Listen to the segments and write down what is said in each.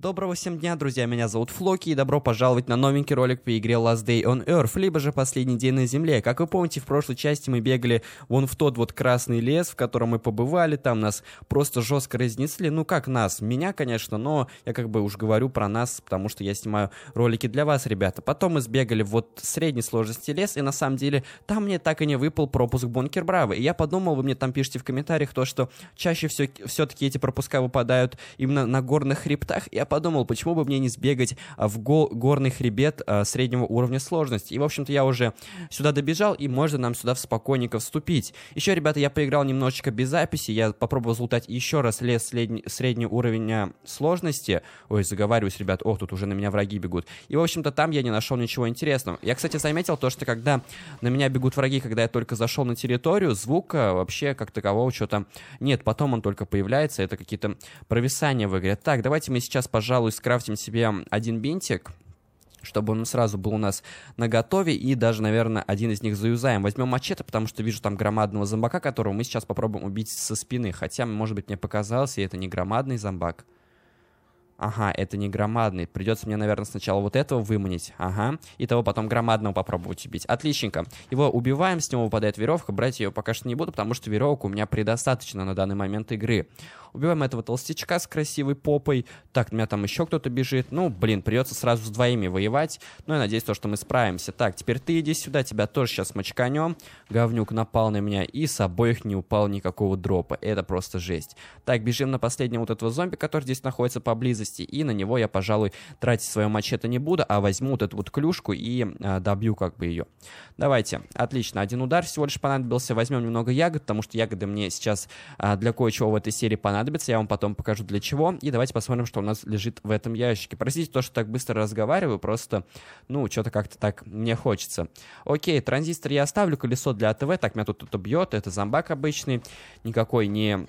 Доброго всем дня, друзья, меня зовут Флоки, и добро пожаловать на новенький ролик по игре Last Day on Earth, либо же Последний день на Земле. Как вы помните, в прошлой части мы бегали вон в тот вот красный лес, в котором мы побывали, там нас просто жестко разнесли, ну как нас, меня, конечно, но я как бы уж говорю про нас, потому что я снимаю ролики для вас, ребята. Потом мы сбегали вот средней сложности лес, и на самом деле там мне так и не выпал пропуск Бункер Бравы, и я подумал, вы мне там пишите в комментариях то, что чаще все, все-таки эти пропуска выпадают именно на горных хребтах, я подумал, почему бы мне не сбегать а, в го горный хребет а, среднего уровня сложности. И, в общем-то, я уже сюда добежал, и можно нам сюда в спокойненько вступить. Еще, ребята, я поиграл немножечко без записи, я попробовал залутать еще раз лес средний, средний уровень а, сложности. Ой, заговариваюсь, ребят, ох, тут уже на меня враги бегут. И, в общем-то, там я не нашел ничего интересного. Я, кстати, заметил то, что когда на меня бегут враги, когда я только зашел на территорию, звука вообще как такового что-то нет. Потом он только появляется, это какие-то провисания в игре. Так, давайте мы сейчас пожалуй, скрафтим себе один бинтик, чтобы он сразу был у нас на готове и даже, наверное, один из них заюзаем. Возьмем мачете, потому что вижу там громадного зомбака, которого мы сейчас попробуем убить со спины. Хотя, может быть, мне показалось, и это не громадный зомбак. Ага, это не громадный. Придется мне, наверное, сначала вот этого выманить. Ага. И того потом громадного попробовать убить. Отличненько. Его убиваем, с него выпадает веревка. Брать ее пока что не буду, потому что веревок у меня предостаточно на данный момент игры убиваем этого толстячка с красивой попой, так, у меня там еще кто-то бежит, ну, блин, придется сразу с двоими воевать, но ну, я надеюсь, то, что мы справимся. Так, теперь ты иди сюда, тебя тоже сейчас мочканем, говнюк напал на меня, и с обоих не упал никакого дропа, это просто жесть. Так, бежим на последнего вот этого зомби, который здесь находится поблизости, и на него я, пожалуй, тратить свое мачете не буду, а возьму вот эту вот клюшку и э, добью как бы ее. Давайте, отлично, один удар всего лишь понадобился, возьмем немного ягод, потому что ягоды мне сейчас э, для кое-чего в этой серии понадобятся, понадобится, я вам потом покажу для чего. И давайте посмотрим, что у нас лежит в этом ящике. Простите то, что так быстро разговариваю, просто, ну, что-то как-то так мне хочется. Окей, транзистор я оставлю, колесо для АТВ, так меня тут кто-то бьет, это зомбак обычный, никакой не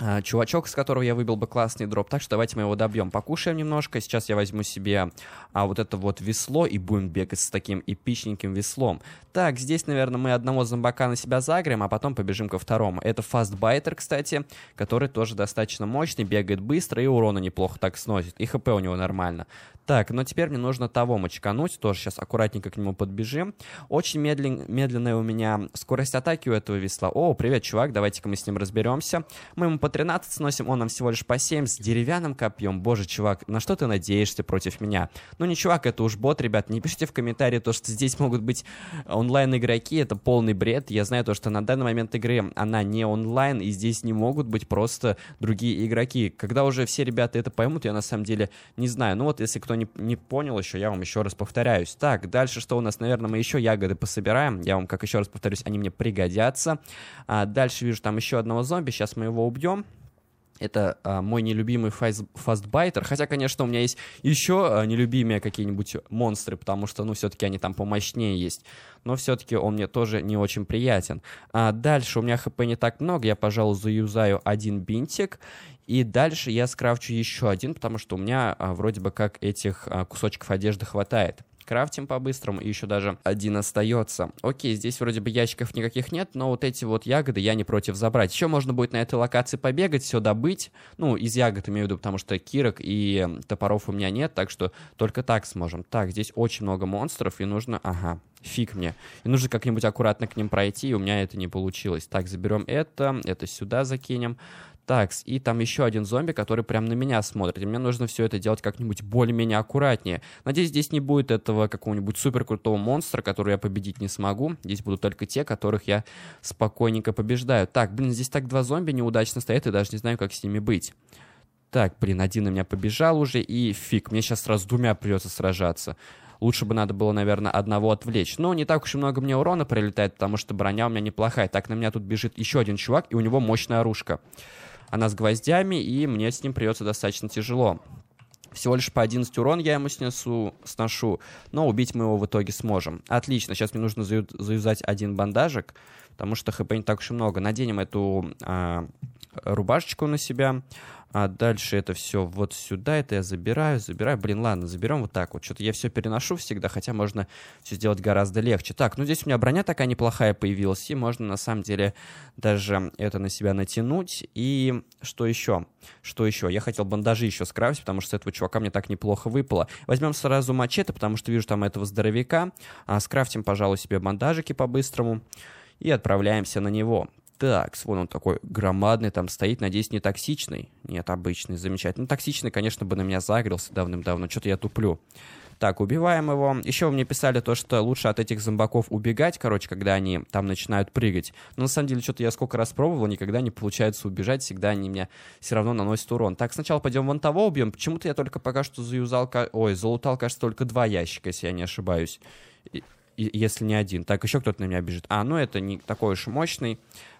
а, чувачок, с которого я выбил бы классный дроп, так что давайте мы его добьем. Покушаем немножко, сейчас я возьму себе а, вот это вот весло и будем бегать с таким эпичненьким веслом. Так, здесь, наверное, мы одного зомбака на себя загрем, а потом побежим ко второму. Это фастбайтер, кстати, который тоже достаточно мощный, бегает быстро и урона неплохо так сносит, и хп у него нормально. Так, но теперь мне нужно того мочкануть, тоже сейчас аккуратненько к нему подбежим. Очень медлен, медленная у меня скорость атаки у этого весла. О, привет, чувак, давайте-ка мы с ним разберемся. Мы ему 13 сносим, он нам всего лишь по 7 с деревянным копьем. Боже, чувак, на что ты надеешься против меня? Ну не чувак, это уж бот, ребят, не пишите в комментарии то, что здесь могут быть онлайн-игроки, это полный бред. Я знаю то, что на данный момент игры она не онлайн, и здесь не могут быть просто другие игроки. Когда уже все ребята это поймут, я на самом деле не знаю. Ну вот, если кто не, не понял еще, я вам еще раз повторяюсь. Так, дальше что у нас, наверное, мы еще ягоды пособираем. Я вам, как еще раз повторюсь, они мне пригодятся. А дальше вижу там еще одного зомби, сейчас мы его убьем. Это а, мой нелюбимый фаз, фастбайтер. Хотя, конечно, у меня есть еще а, нелюбимые какие-нибудь монстры, потому что, ну, все-таки они там помощнее есть. Но все-таки он мне тоже не очень приятен. А дальше у меня хп не так много. Я, пожалуй, заюзаю один бинтик. И дальше я скрафчу еще один, потому что у меня а, вроде бы как этих а, кусочков одежды хватает крафтим по-быстрому, и еще даже один остается. Окей, здесь вроде бы ящиков никаких нет, но вот эти вот ягоды я не против забрать. Еще можно будет на этой локации побегать, все добыть, ну, из ягод имею в виду, потому что кирок и эм, топоров у меня нет, так что только так сможем. Так, здесь очень много монстров, и нужно... Ага, фиг мне. И нужно как-нибудь аккуратно к ним пройти, и у меня это не получилось. Так, заберем это, это сюда закинем. Так, и там еще один зомби, который прям на меня смотрит. И мне нужно все это делать как-нибудь более-менее аккуратнее. Надеюсь, здесь не будет этого какого-нибудь супер крутого монстра, который я победить не смогу. Здесь будут только те, которых я спокойненько побеждаю. Так, блин, здесь так два зомби неудачно стоят, и даже не знаю, как с ними быть. Так, блин, один на меня побежал уже, и фиг, мне сейчас сразу двумя придется сражаться. Лучше бы надо было, наверное, одного отвлечь. Но не так уж и много мне урона прилетает, потому что броня у меня неплохая. Так, на меня тут бежит еще один чувак, и у него мощная оружка она с гвоздями, и мне с ним придется достаточно тяжело. Всего лишь по 11 урон я ему снесу, сношу, но убить мы его в итоге сможем. Отлично, сейчас мне нужно заю- заюзать один бандажик, потому что хп не так уж и много. Наденем эту э, рубашечку на себя а дальше это все вот сюда, это я забираю, забираю, блин, ладно, заберем вот так вот, что-то я все переношу всегда, хотя можно все сделать гораздо легче. Так, ну здесь у меня броня такая неплохая появилась, и можно на самом деле даже это на себя натянуть, и что еще? Что еще? Я хотел бандажи еще скрафтить, потому что с этого чувака мне так неплохо выпало. Возьмем сразу мачете, потому что вижу там этого здоровяка, а, скрафтим, пожалуй, себе бандажики по-быстрому и отправляемся на него. Так, вон он такой громадный там стоит, надеюсь, не токсичный. Нет, обычный, замечательный. Ну, токсичный, конечно, бы на меня загрелся давным-давно, что-то я туплю. Так, убиваем его. Еще вы мне писали то, что лучше от этих зомбаков убегать, короче, когда они там начинают прыгать. Но на самом деле, что-то я сколько раз пробовал, никогда не получается убежать, всегда они меня все равно наносят урон. Так, сначала пойдем вон того убьем. Почему-то я только пока что заюзал, ой, залутал, кажется, только два ящика, если я не ошибаюсь. И, и, если не один. Так, еще кто-то на меня бежит. А, ну это не такой уж мощный.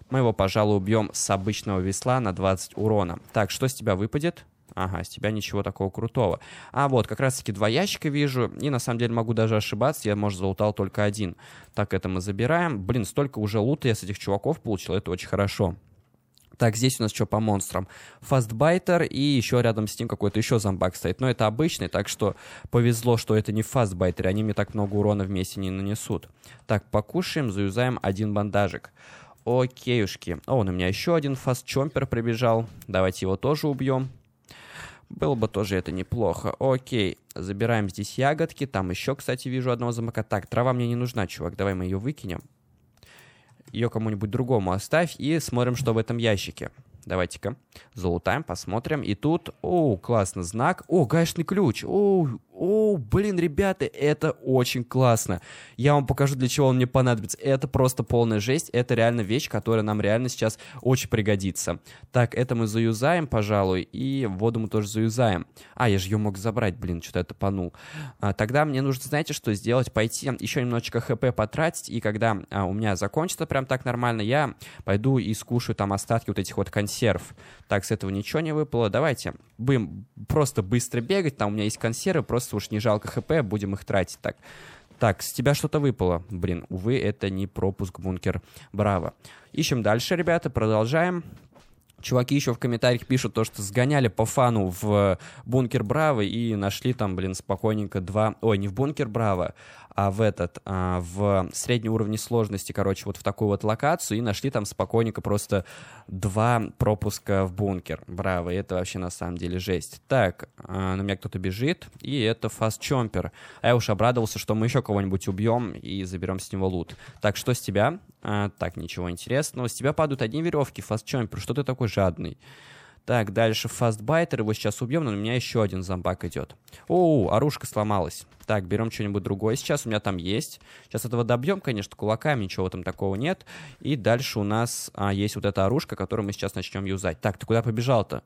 Мы его, пожалуй, убьем с обычного весла на 20 урона. Так, что с тебя выпадет? Ага, с тебя ничего такого крутого. А вот, как раз-таки два ящика вижу, и на самом деле могу даже ошибаться, я, может, залутал только один. Так, это мы забираем. Блин, столько уже лута я с этих чуваков получил, это очень хорошо. Так, здесь у нас что по монстрам? Фастбайтер и еще рядом с ним какой-то еще зомбак стоит. Но это обычный, так что повезло, что это не фастбайтер, они мне так много урона вместе не нанесут. Так, покушаем, заюзаем один бандажик. Окейушки. О, он у меня еще один фаст-чомпер прибежал. Давайте его тоже убьем. Было бы тоже это неплохо. Окей, забираем здесь ягодки. Там еще, кстати, вижу одного замока. Так, трава мне не нужна, чувак. Давай мы ее выкинем. Ее кому-нибудь другому оставь. И смотрим, что в этом ящике. Давайте-ка залутаем, посмотрим. И тут, о, классно, знак. О, гаечный ключ. О, о, блин, ребята, это очень классно. Я вам покажу, для чего он мне понадобится. Это просто полная жесть, это реально вещь, которая нам реально сейчас очень пригодится. Так, это мы заюзаем, пожалуй, и воду мы тоже заюзаем. А, я же ее мог забрать, блин, что-то это панул. А, тогда мне нужно, знаете, что сделать? Пойти еще немножечко хп потратить, и когда а, у меня закончится прям так нормально, я пойду и скушаю там остатки вот этих вот консерв. Так, с этого ничего не выпало. Давайте будем просто быстро бегать, там у меня есть консервы, просто раз уж не жалко ХП, будем их тратить так. Так, с тебя что-то выпало. Блин, увы, это не пропуск бункер. Браво. Ищем дальше, ребята, продолжаем. Чуваки еще в комментариях пишут то, что сгоняли по фану в бункер Браво и нашли там, блин, спокойненько два... Ой, не в бункер Браво, а, в этот, а, в средний уровень сложности, короче, вот в такую вот локацию, и нашли там спокойненько просто два пропуска в бункер. Браво, это вообще на самом деле жесть. Так, а, на меня кто-то бежит, и это Фаст Чомпер. А я уж обрадовался, что мы еще кого-нибудь убьем и заберем с него лут. Так, что с тебя? А, так, ничего интересного. С тебя падают одни веревки, Фаст Чомпер, что ты такой жадный? Так, дальше фастбайтер, его сейчас убьем, но у меня еще один зомбак идет. О, оружка сломалась. Так, берем что-нибудь другое сейчас, у меня там есть. Сейчас этого добьем, конечно, кулаками, ничего там такого нет. И дальше у нас а, есть вот эта оружка, которую мы сейчас начнем юзать. Так, ты куда побежал-то?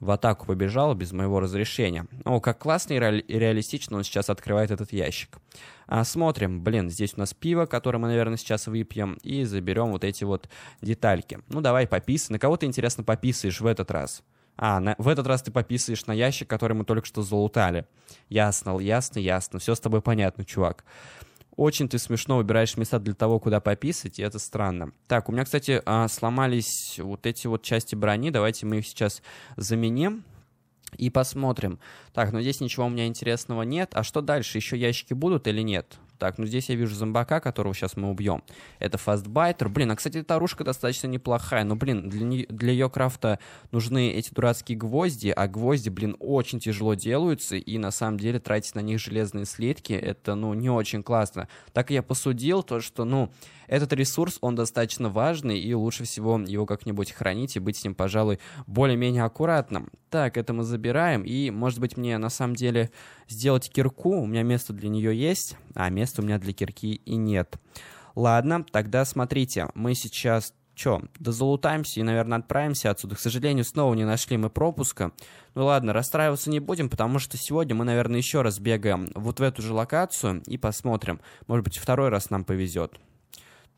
в атаку побежал без моего разрешения. О, как классно и реалистично он сейчас открывает этот ящик. А смотрим, блин, здесь у нас пиво, которое мы, наверное, сейчас выпьем, и заберем вот эти вот детальки. Ну, давай, пописай. На кого ты, интересно, пописаешь в этот раз? А, на, в этот раз ты пописаешь на ящик, который мы только что залутали. Ясно, ясно, ясно. Все с тобой понятно, чувак. Очень ты смешно выбираешь места для того, куда пописать, и это странно. Так, у меня, кстати, а, сломались вот эти вот части брони. Давайте мы их сейчас заменим. И посмотрим. Так, но ну здесь ничего у меня интересного нет. А что дальше? Еще ящики будут или нет? Так, ну здесь я вижу зомбака, которого сейчас мы убьем. Это фастбайтер. Блин, а, кстати, эта оружка достаточно неплохая, но, блин, для, не... для ее крафта нужны эти дурацкие гвозди, а гвозди, блин, очень тяжело делаются, и на самом деле тратить на них железные слитки, это, ну, не очень классно. Так я посудил то, что, ну, этот ресурс, он достаточно важный, и лучше всего его как-нибудь хранить и быть с ним, пожалуй, более-менее аккуратным. Так, это мы забираем, и, может быть, мне на самом деле сделать кирку, у меня место для нее есть, а места у меня для кирки и нет. Ладно, тогда смотрите, мы сейчас чё, да залутаемся и, наверное, отправимся отсюда. К сожалению, снова не нашли мы пропуска. Ну ладно, расстраиваться не будем, потому что сегодня мы, наверное, еще раз бегаем вот в эту же локацию и посмотрим. Может быть, второй раз нам повезет.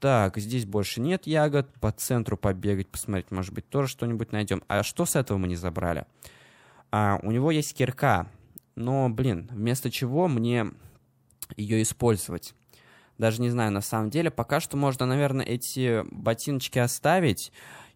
Так, здесь больше нет ягод. По центру побегать, посмотреть, может быть, тоже что-нибудь найдем. А что с этого мы не забрали? А, у него есть кирка. Но, блин, вместо чего мне ее использовать? Даже не знаю, на самом деле. Пока что можно, наверное, эти ботиночки оставить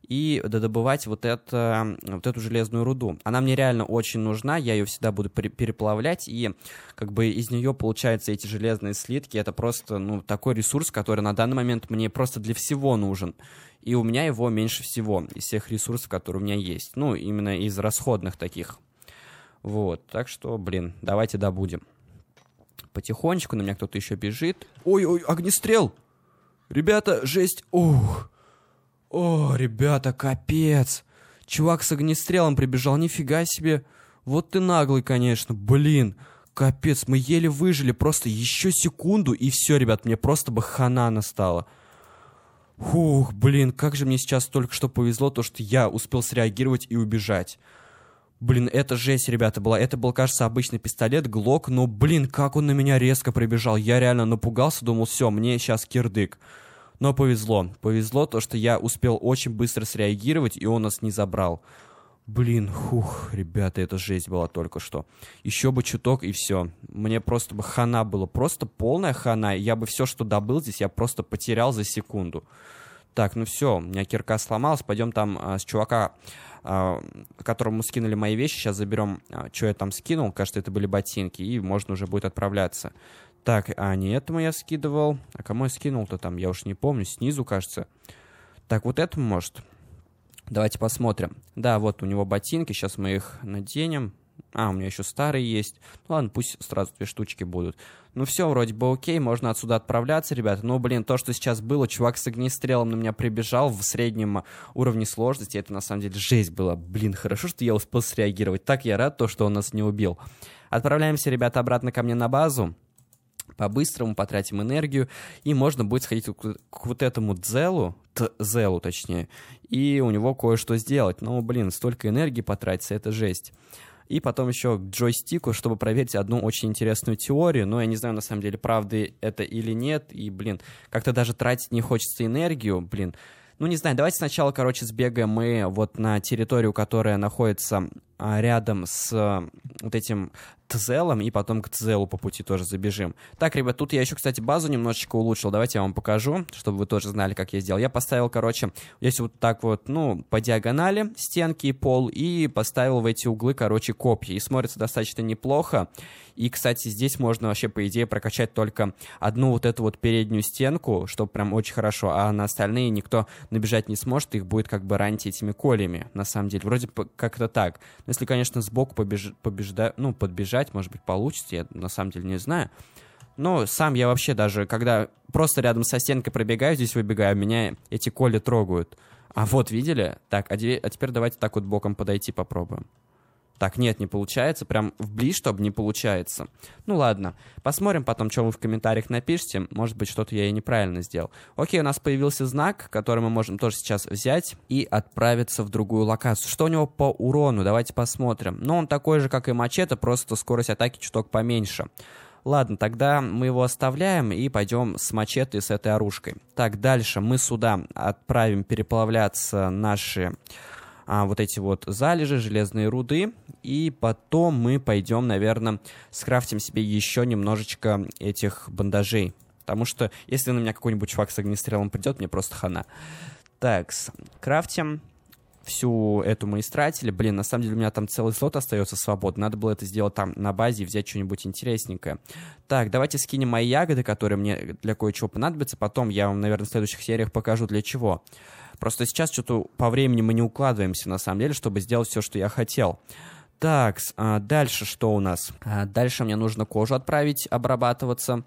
и додобывать вот, это, вот эту железную руду. Она мне реально очень нужна, я ее всегда буду переплавлять, и как бы из нее получаются эти железные слитки. Это просто ну, такой ресурс, который на данный момент мне просто для всего нужен. И у меня его меньше всего из всех ресурсов, которые у меня есть. Ну, именно из расходных таких. Вот, так что, блин, давайте добудем. Потихонечку на меня кто-то еще бежит. Ой-ой, огнестрел! Ребята, жесть! Ух! «О, ребята, капец! Чувак с огнестрелом прибежал, нифига себе! Вот ты наглый, конечно, блин!» Капец, мы еле выжили, просто еще секунду, и все, ребят, мне просто бы хана настала. Фух, блин, как же мне сейчас только что повезло, то, что я успел среагировать и убежать. Блин, это жесть, ребята, была. Это был, кажется, обычный пистолет, глок, но, блин, как он на меня резко прибежал. Я реально напугался, думал, все, мне сейчас кирдык. Но повезло. Повезло то, что я успел очень быстро среагировать, и он нас не забрал. Блин, хух, ребята, это жесть была только что. Еще бы чуток и все. Мне просто бы хана было, просто полная хана. Я бы все, что добыл здесь, я просто потерял за секунду. Так, ну все, у меня кирка сломалась, пойдем там а, с чувака, а, которому скинули мои вещи, сейчас заберем, а, что я там скинул, кажется, это были ботинки, и можно уже будет отправляться. Так, а не этому я скидывал. А кому я скинул-то там? Я уж не помню. Снизу, кажется. Так, вот этому, может? Давайте посмотрим. Да, вот у него ботинки. Сейчас мы их наденем. А, у меня еще старые есть. Ну ладно, пусть сразу две штучки будут. Ну все, вроде бы окей, можно отсюда отправляться, ребята. Но, блин, то, что сейчас было, чувак с огнестрелом на меня прибежал в среднем уровне сложности. Это, на самом деле, жесть была. Блин, хорошо, что я успел среагировать. Так я рад, то, что он нас не убил. Отправляемся, ребята, обратно ко мне на базу по-быстрому потратим энергию, и можно будет сходить к, к вот этому Дзелу, Тзелу точнее, и у него кое-что сделать. Но, блин, столько энергии потратится, это жесть. И потом еще к джойстику, чтобы проверить одну очень интересную теорию, но я не знаю, на самом деле, правды это или нет, и, блин, как-то даже тратить не хочется энергию, блин, ну, не знаю, давайте сначала, короче, сбегаем мы вот на территорию, которая находится а, рядом с а, вот этим ЦЗЛом, и потом к ЦЗЛу по пути тоже забежим. Так, ребят, тут я еще, кстати, базу немножечко улучшил. Давайте я вам покажу, чтобы вы тоже знали, как я сделал. Я поставил, короче, здесь вот так вот, ну, по диагонали стенки и пол, и поставил в эти углы, короче, копья. И смотрится достаточно неплохо. И, кстати, здесь можно вообще, по идее, прокачать только одну вот эту вот переднюю стенку, чтобы прям очень хорошо, а на остальные никто набежать не сможет, их будет как бы ранить этими колями, на самом деле. Вроде как-то так. Но ну, если, конечно, сбоку побеж... побежда... ну, подбежать сбежать, может быть, получится, я на самом деле не знаю. Но сам я вообще даже, когда просто рядом со стенкой пробегаю, здесь выбегаю, меня эти коли трогают. А вот, видели? Так, а, де... а теперь давайте так вот боком подойти попробуем. Так, нет, не получается. Прям в близ, чтобы не получается. Ну ладно, посмотрим потом, что вы в комментариях напишите. Может быть, что-то я и неправильно сделал. Окей, у нас появился знак, который мы можем тоже сейчас взять и отправиться в другую локацию. Что у него по урону? Давайте посмотрим. Ну, он такой же, как и мачете, просто скорость атаки чуток поменьше. Ладно, тогда мы его оставляем и пойдем с мачете с этой оружкой. Так, дальше мы сюда отправим переплавляться наши а, вот эти вот залежи железные руды, и потом мы пойдем, наверное, скрафтим себе еще немножечко этих бандажей. Потому что если на меня какой-нибудь чувак с огнестрелом придет, мне просто хана. Так, крафтим. Всю эту мы истратили. Блин, на самом деле у меня там целый слот остается свободный. Надо было это сделать там на базе и взять что-нибудь интересненькое. Так, давайте скинем мои ягоды, которые мне для кое-чего понадобятся. Потом я вам, наверное, в следующих сериях покажу для чего. Просто сейчас что-то по времени мы не укладываемся, на самом деле, чтобы сделать все, что я хотел. Так, а дальше что у нас? А дальше мне нужно кожу отправить обрабатываться.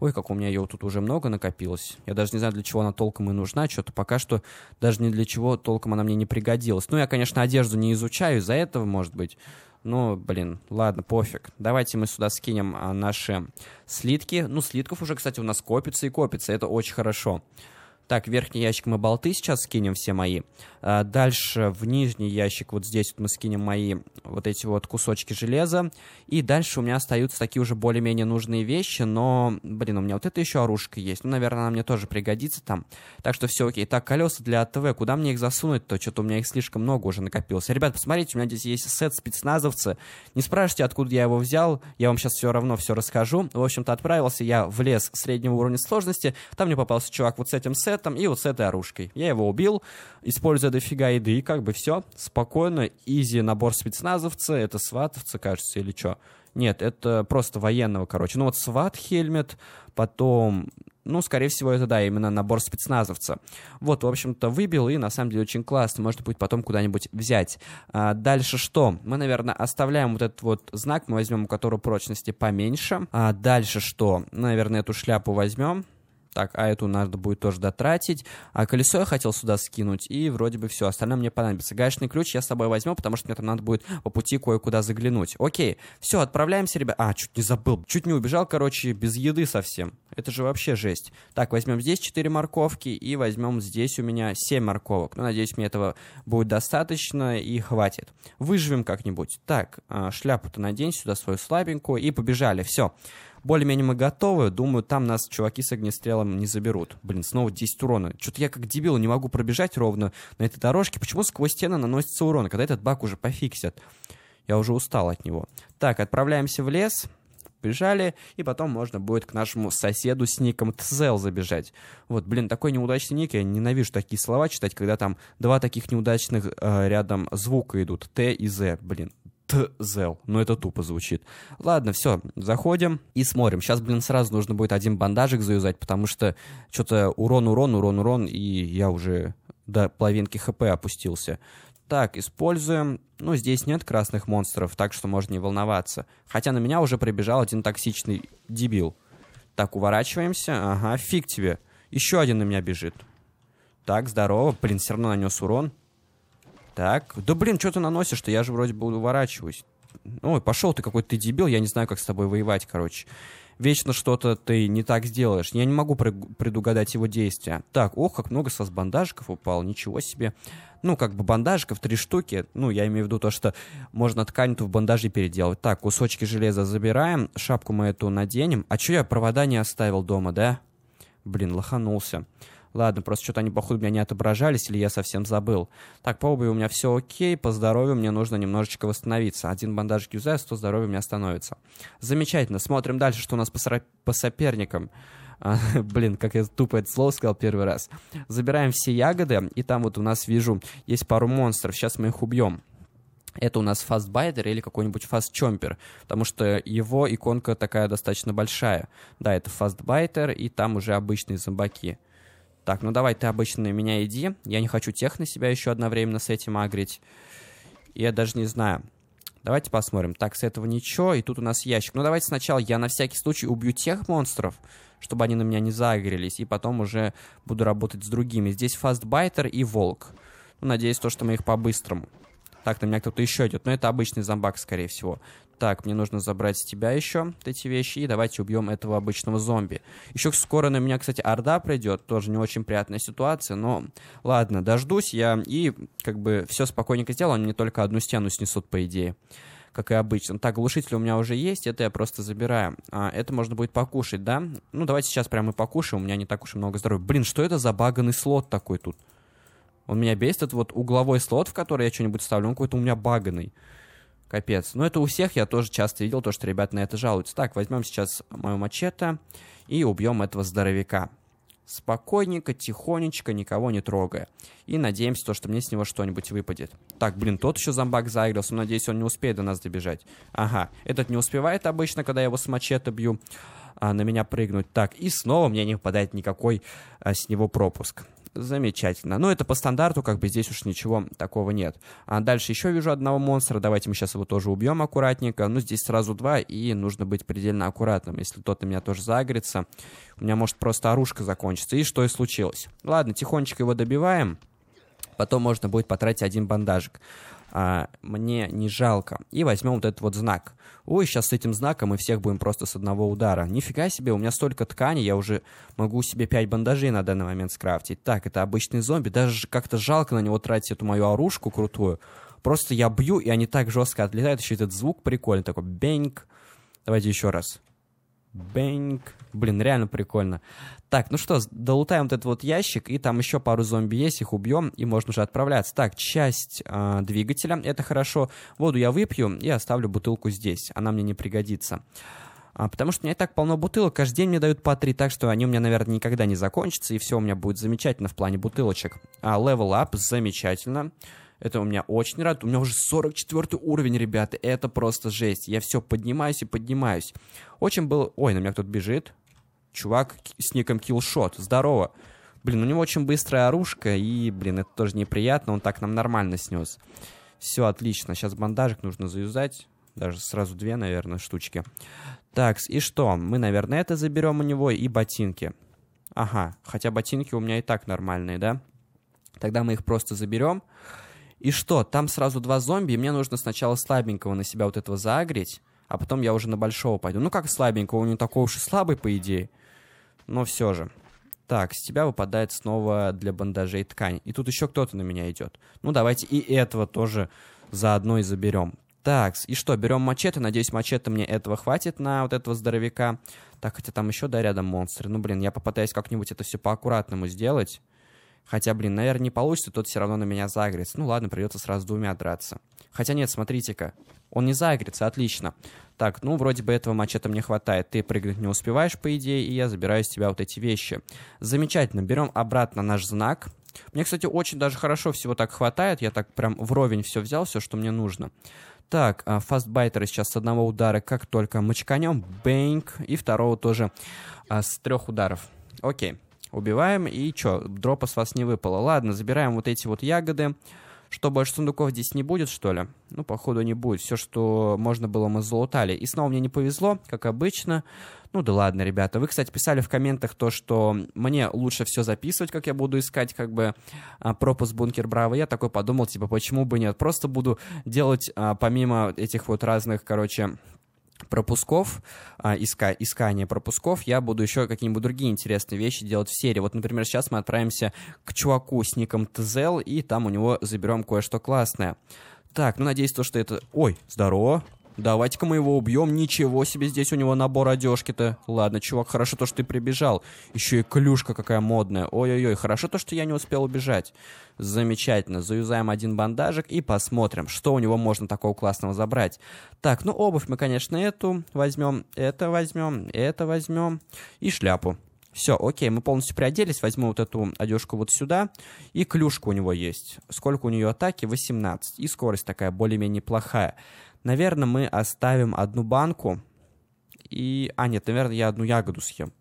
Ой, как у меня ее тут уже много накопилось. Я даже не знаю, для чего она толком и нужна. Что-то пока что даже ни для чего толком она мне не пригодилась. Ну, я, конечно, одежду не изучаю из-за этого, может быть. Ну, блин, ладно, пофиг. Давайте мы сюда скинем а, наши слитки. Ну, слитков уже, кстати, у нас копится и копится. Это очень хорошо. Хорошо. Так, верхний ящик мы болты сейчас скинем все мои. А дальше в нижний ящик вот здесь вот мы скинем мои вот эти вот кусочки железа. И дальше у меня остаются такие уже более-менее нужные вещи, но, блин, у меня вот это еще оружка есть. Ну, наверное, она мне тоже пригодится там. Так что все окей. Так, колеса для АТВ, куда мне их засунуть-то? Что-то у меня их слишком много уже накопилось. Ребят, посмотрите, у меня здесь есть сет спецназовцы. Не спрашивайте, откуда я его взял. Я вам сейчас все равно все расскажу. В общем-то, отправился я в лес среднего уровня сложности. Там мне попался чувак вот с этим сетом сетом и вот с этой оружкой. Я его убил, используя дофига еды, и как бы все, спокойно, изи набор спецназовца, это сватовца, кажется, или что. Нет, это просто военного, короче. Ну вот сват хельмет, потом ну, скорее всего, это, да, именно набор спецназовца. Вот, в общем-то, выбил, и на самом деле очень классно, может быть, потом куда-нибудь взять. А, дальше что? Мы, наверное, оставляем вот этот вот знак, мы возьмем, у которого прочности поменьше. А дальше что? Наверное, эту шляпу возьмем. Так, а эту надо будет тоже дотратить. А колесо я хотел сюда скинуть, и вроде бы все. Остальное мне понадобится. Гаечный ключ я с собой возьму, потому что мне там надо будет по пути кое-куда заглянуть. Окей, все, отправляемся, ребят. А, чуть не забыл. Чуть не убежал, короче, без еды совсем. Это же вообще жесть. Так, возьмем здесь 4 морковки, и возьмем здесь у меня 7 морковок. Ну, надеюсь, мне этого будет достаточно и хватит. Выживем как-нибудь. Так, а, шляпу-то надень сюда свою слабенькую, и побежали. Все более-менее мы готовы. Думаю, там нас чуваки с огнестрелом не заберут. Блин, снова 10 урона. Что-то я как дебил не могу пробежать ровно на этой дорожке. Почему сквозь стены наносится урон, когда этот баг уже пофиксят? Я уже устал от него. Так, отправляемся в лес бежали, и потом можно будет к нашему соседу с ником Тзел забежать. Вот, блин, такой неудачный ник, я ненавижу такие слова читать, когда там два таких неудачных э, рядом звука идут, Т и З, блин, зел Ну, это тупо звучит. Ладно, все, заходим и смотрим. Сейчас, блин, сразу нужно будет один бандажик заюзать, потому что что-то урон, урон, урон, урон, и я уже до половинки хп опустился. Так, используем... Ну, здесь нет красных монстров, так что можно не волноваться. Хотя на меня уже прибежал один токсичный дебил. Так, уворачиваемся. Ага, фиг тебе. Еще один на меня бежит. Так, здорово. Блин, все равно нанес урон. Так, да блин, что ты наносишь-то? Я же вроде бы уворачиваюсь. Ой, пошел ты какой-то дебил, я не знаю, как с тобой воевать, короче. Вечно что-то ты не так сделаешь. Я не могу предугадать его действия. Так, ох, как много со бандажиков упало, ничего себе. Ну, как бы бандажиков три штуки. Ну, я имею в виду то, что можно ткань-то в бандажи переделать. Так, кусочки железа забираем, шапку мы эту наденем. А чё я провода не оставил дома, да? Блин, лоханулся. Ладно, просто что-то они, походу, у меня не отображались, или я совсем забыл. Так, по обуви у меня все окей, по здоровью мне нужно немножечко восстановиться. Один бандаж Гюзая, 100 здоровья у меня становится. Замечательно, смотрим дальше, что у нас по, сора... по соперникам. А, блин, как я тупо это слово сказал первый раз. Забираем все ягоды, и там вот у нас, вижу, есть пару монстров. Сейчас мы их убьем это у нас фастбайдер или какой-нибудь фастчомпер, потому что его иконка такая достаточно большая. Да, это фастбайтер, и там уже обычные зомбаки. Так, ну давай ты обычно на меня иди. Я не хочу тех на себя еще одновременно с этим агрить. Я даже не знаю. Давайте посмотрим. Так, с этого ничего. И тут у нас ящик. Ну давайте сначала я на всякий случай убью тех монстров, чтобы они на меня не загрелись. И потом уже буду работать с другими. Здесь фастбайтер и волк. Ну, надеюсь, то, что мы их по-быстрому. Так, на меня кто-то еще идет. Но это обычный зомбак, скорее всего. Так, мне нужно забрать с тебя еще эти вещи, и давайте убьем этого обычного зомби. Еще скоро на меня, кстати, орда придет, тоже не очень приятная ситуация, но ладно, дождусь я, и как бы все спокойненько сделаю, они мне только одну стену снесут, по идее как и обычно. Так, глушитель у меня уже есть, это я просто забираю. А, это можно будет покушать, да? Ну, давайте сейчас прямо и покушаем, у меня не так уж и много здоровья. Блин, что это за баганный слот такой тут? Он меня бесит, этот вот угловой слот, в который я что-нибудь ставлю, он какой-то у меня баганный. Капец. Но ну, это у всех, я тоже часто видел то, что ребята на это жалуются. Так, возьмем сейчас мою мачете и убьем этого здоровяка. Спокойненько, тихонечко, никого не трогая. И надеемся, то, что мне с него что-нибудь выпадет. Так, блин, тот еще зомбак заигрался. Надеюсь, он не успеет до нас добежать. Ага, этот не успевает обычно, когда я его с мачете бью а, на меня прыгнуть. Так, и снова мне не выпадает никакой а, с него пропуск. Замечательно. Но это по стандарту, как бы здесь уж ничего такого нет. А дальше еще вижу одного монстра. Давайте мы сейчас его тоже убьем аккуратненько. Ну, здесь сразу два, и нужно быть предельно аккуратным. Если тот на меня тоже загорится, у меня может просто оружка закончится. И что и случилось. Ладно, тихонечко его добиваем. Потом можно будет потратить один бандажик а, мне не жалко. И возьмем вот этот вот знак. Ой, сейчас с этим знаком мы всех будем просто с одного удара. Нифига себе, у меня столько ткани, я уже могу себе 5 бандажей на данный момент скрафтить. Так, это обычный зомби, даже как-то жалко на него тратить эту мою оружку крутую. Просто я бью, и они так жестко отлетают, еще этот звук прикольный, такой бенг. Давайте еще раз. Бэнк. Блин, реально прикольно. Так, ну что, долутаем вот этот вот ящик, и там еще пару зомби есть, их убьем, и можно уже отправляться. Так, часть э, двигателя, это хорошо. Воду я выпью и оставлю бутылку здесь, она мне не пригодится. А, потому что у меня и так полно бутылок, каждый день мне дают по три, так что они у меня, наверное, никогда не закончатся, и все у меня будет замечательно в плане бутылочек. А, level up, замечательно. Замечательно. Это у меня очень радует. У меня уже 44 уровень, ребята. Это просто жесть. Я все поднимаюсь и поднимаюсь. Очень был, Ой, на меня кто-то бежит. Чувак с ником Киллшот. Здорово. Блин, у него очень быстрая оружка, и, блин, это тоже неприятно. Он так нам нормально снес. Все, отлично. Сейчас бандажик нужно заюзать. Даже сразу две, наверное, штучки. Так, и что? Мы, наверное, это заберем у него и ботинки. Ага, хотя ботинки у меня и так нормальные, да? Тогда мы их просто заберем. И что, там сразу два зомби, и мне нужно сначала слабенького на себя вот этого загреть, а потом я уже на большого пойду. Ну как слабенького, он не такой уж и слабый, по идее. Но все же. Так, с тебя выпадает снова для бандажей ткань. И тут еще кто-то на меня идет. Ну, давайте и этого тоже заодно и заберем. Так, и что, берем мачете. Надеюсь, мачете мне этого хватит на вот этого здоровяка. Так, хотя там еще, да, рядом монстры. Ну, блин, я попытаюсь как-нибудь это все по-аккуратному сделать. Хотя, блин, наверное, не получится, тот все равно на меня загрится. Ну ладно, придется сразу двумя драться. Хотя нет, смотрите-ка. Он не загрится, отлично. Так, ну, вроде бы этого мачете мне хватает. Ты прыгнуть не успеваешь, по идее, и я забираю с тебя вот эти вещи. Замечательно. Берем обратно наш знак. Мне, кстати, очень даже хорошо всего так хватает. Я так прям вровень все взял, все, что мне нужно. Так, а, фастбайтеры сейчас с одного удара, как только мочканем, бэнк, и второго тоже а, с трех ударов. Окей убиваем, и чё, дропа с вас не выпало. Ладно, забираем вот эти вот ягоды. Что, больше сундуков здесь не будет, что ли? Ну, походу, не будет. Все, что можно было, мы залутали. И снова мне не повезло, как обычно. Ну да ладно, ребята. Вы, кстати, писали в комментах то, что мне лучше все записывать, как я буду искать, как бы, а, пропуск Бункер Браво. Я такой подумал, типа, почему бы нет? Просто буду делать, а, помимо этих вот разных, короче, пропусков, а, иска, искания пропусков, я буду еще какие-нибудь другие интересные вещи делать в серии. Вот, например, сейчас мы отправимся к чуваку с ником Тзел, и там у него заберем кое-что классное. Так, ну надеюсь, то, что это... Ой, здорово, Давайте-ка мы его убьем. Ничего себе, здесь у него набор одежки-то. Ладно, чувак, хорошо то, что ты прибежал. Еще и клюшка какая модная. Ой-ой-ой, хорошо то, что я не успел убежать. Замечательно. Заюзаем один бандажик и посмотрим, что у него можно такого классного забрать. Так, ну обувь мы, конечно, эту возьмем, это возьмем, это возьмем и шляпу. Все, окей, мы полностью приоделись. Возьму вот эту одежку вот сюда. И клюшка у него есть. Сколько у нее атаки? 18. И скорость такая более-менее плохая. Наверное, мы оставим одну банку. И... А, нет, наверное, я одну ягоду съем.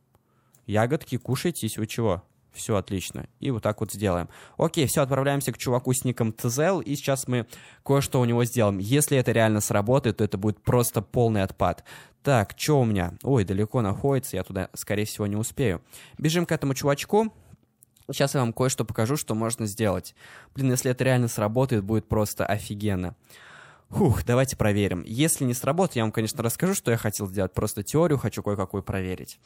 Ягодки, кушайте, если вы чего. Все отлично. И вот так вот сделаем. Окей, все, отправляемся к чуваку с ником ТЗЛ, и сейчас мы кое-что у него сделаем. Если это реально сработает, то это будет просто полный отпад. Так, что у меня? Ой, далеко находится, я туда, скорее всего, не успею. Бежим к этому чувачку. Сейчас я вам кое-что покажу, что можно сделать. Блин, если это реально сработает, будет просто офигенно. Хух, давайте проверим. Если не сработает, я вам, конечно, расскажу, что я хотел сделать. Просто теорию хочу кое-какую проверить.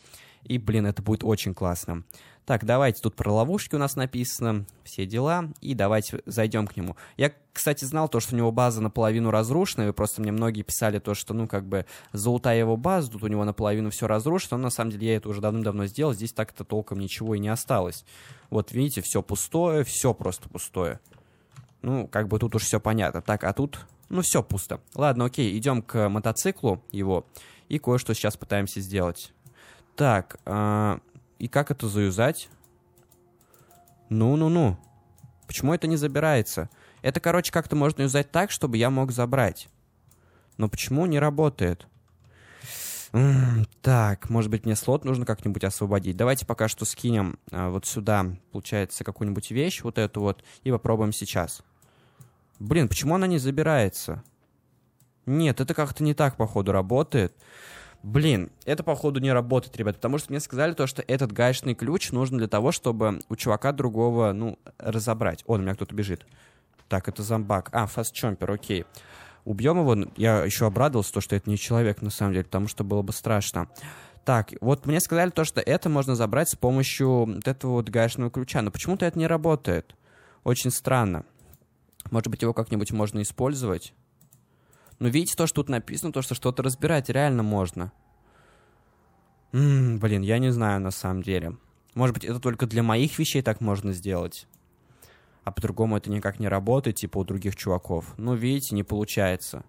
И, блин, это будет очень классно. Так, давайте, тут про ловушки у нас написано, все дела. И давайте зайдем к нему. Я, кстати, знал то, что у него база наполовину разрушена. И просто мне многие писали то, что, ну, как бы, золотая его база, тут у него наполовину все разрушено. Но, на самом деле, я это уже давным-давно сделал. Здесь так-то толком ничего и не осталось. Вот, видите, все пустое, все просто пустое. Ну, как бы тут уж все понятно. Так, а тут ну все пусто. Ладно, окей, идем к мотоциклу его и кое-что сейчас пытаемся сделать. Так, э, и как это заюзать? Ну-ну-ну. Почему это не забирается? Это, короче, как-то можно юзать так, чтобы я мог забрать. Но почему не работает? М-м, так, может быть, мне слот нужно как-нибудь освободить. Давайте пока что скинем э, вот сюда, получается, какую-нибудь вещь, вот эту вот, и попробуем сейчас. Блин, почему она не забирается? Нет, это как-то не так, походу, работает. Блин, это, походу, не работает, ребят, потому что мне сказали то, что этот гаечный ключ нужен для того, чтобы у чувака другого, ну, разобрать. О, у меня кто-то бежит. Так, это зомбак. А, фастчомпер, окей. Убьем его. Я еще обрадовался, то, что это не человек, на самом деле, потому что было бы страшно. Так, вот мне сказали то, что это можно забрать с помощью вот этого вот гаечного ключа, но почему-то это не работает. Очень странно. Может быть, его как-нибудь можно использовать. Но видите то, что тут написано, то, что что-то разбирать реально можно. М-м, блин, я не знаю на самом деле. Может быть, это только для моих вещей так можно сделать. А по-другому это никак не работает, типа у других чуваков. Ну, видите, не получается.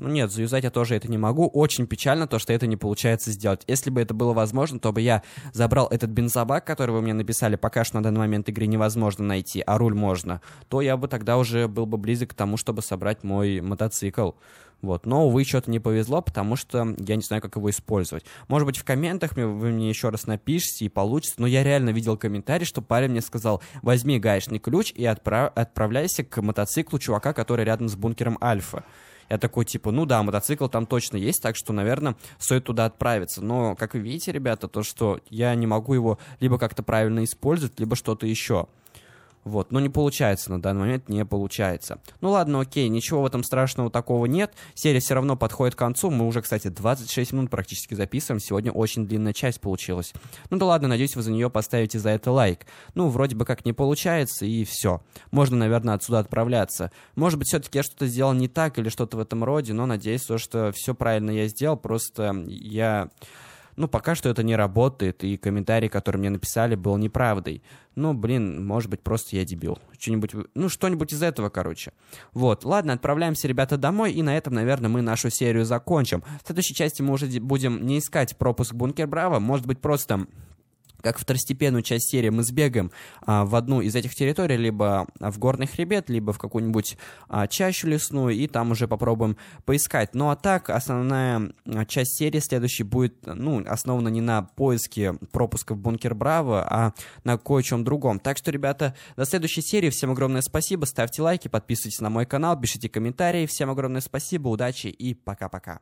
Ну нет, заюзать я тоже это не могу. Очень печально то, что это не получается сделать. Если бы это было возможно, то бы я забрал этот бензобак, который вы мне написали, пока что на данный момент игры невозможно найти, а руль можно, то я бы тогда уже был бы близок к тому, чтобы собрать мой мотоцикл. Вот. Но, увы, что-то не повезло, потому что я не знаю, как его использовать. Может быть, в комментах вы мне еще раз напишите и получится, но я реально видел комментарий, что парень мне сказал, возьми гаечный ключ и отправ отправляйся к мотоциклу чувака, который рядом с бункером Альфа. Я такой, типа, ну да, мотоцикл там точно есть, так что, наверное, стоит туда отправиться. Но, как вы видите, ребята, то, что я не могу его либо как-то правильно использовать, либо что-то еще. Вот, но не получается на данный момент, не получается. Ну ладно, окей, ничего в этом страшного такого нет. Серия все равно подходит к концу. Мы уже, кстати, 26 минут практически записываем. Сегодня очень длинная часть получилась. Ну да ладно, надеюсь, вы за нее поставите за это лайк. Ну, вроде бы как не получается, и все. Можно, наверное, отсюда отправляться. Может быть, все-таки я что-то сделал не так или что-то в этом роде, но надеюсь, то, что все правильно я сделал. Просто я ну, пока что это не работает, и комментарий, который мне написали, был неправдой. Ну, блин, может быть, просто я дебил. Что-нибудь, ну, что-нибудь из этого, короче. Вот, ладно, отправляемся, ребята, домой, и на этом, наверное, мы нашу серию закончим. В следующей части мы уже будем не искать пропуск Бункер Браво, может быть, просто как второстепенную часть серии мы сбегаем а, в одну из этих территорий, либо в горный хребет, либо в какую-нибудь а, чащу лесную, и там уже попробуем поискать. Ну а так, основная а, часть серии следующей будет, ну, основана не на поиске пропусков Бункер Браво, а на кое-чем другом. Так что, ребята, до следующей серии. Всем огромное спасибо, ставьте лайки, подписывайтесь на мой канал, пишите комментарии. Всем огромное спасибо, удачи и пока-пока.